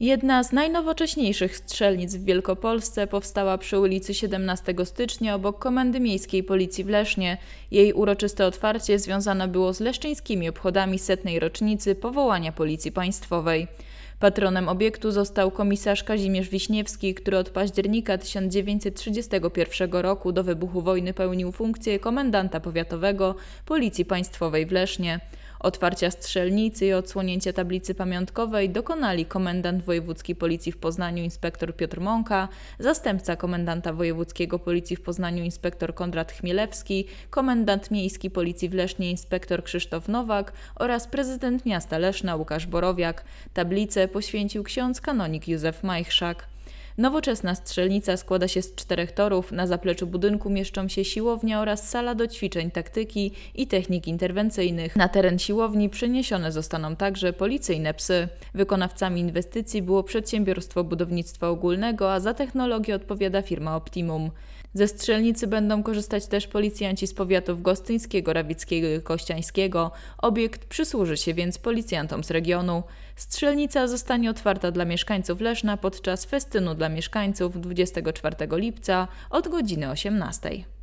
Jedna z najnowocześniejszych strzelnic w Wielkopolsce powstała przy ulicy 17 stycznia obok Komendy Miejskiej Policji w Lesznie. Jej uroczyste otwarcie związane było z leszczyńskimi obchodami setnej rocznicy powołania Policji Państwowej. Patronem obiektu został komisarz Kazimierz Wiśniewski, który od października 1931 roku do wybuchu wojny pełnił funkcję komendanta powiatowego Policji Państwowej w Lesznie. Otwarcia strzelnicy i odsłonięcia tablicy pamiątkowej dokonali komendant wojewódzki policji w Poznaniu inspektor Piotr Mąka, zastępca komendanta wojewódzkiego policji w Poznaniu inspektor Konrad Chmielewski, komendant miejski policji w Lesznie inspektor Krzysztof Nowak oraz prezydent miasta Leszna Łukasz Borowiak. Tablicę poświęcił ksiądz kanonik Józef Majchrzak. Nowoczesna strzelnica składa się z czterech torów, na zapleczu budynku mieszczą się siłownia oraz sala do ćwiczeń taktyki i technik interwencyjnych. Na teren siłowni przeniesione zostaną także policyjne psy. Wykonawcami inwestycji było przedsiębiorstwo budownictwa ogólnego, a za technologię odpowiada firma Optimum. Ze strzelnicy będą korzystać też policjanci z powiatów gostyńskiego, rawickiego i kościańskiego. Obiekt przysłuży się więc policjantom z regionu. Strzelnica zostanie otwarta dla mieszkańców Leszna podczas festynu dla mieszkańców 24 lipca od godziny 18.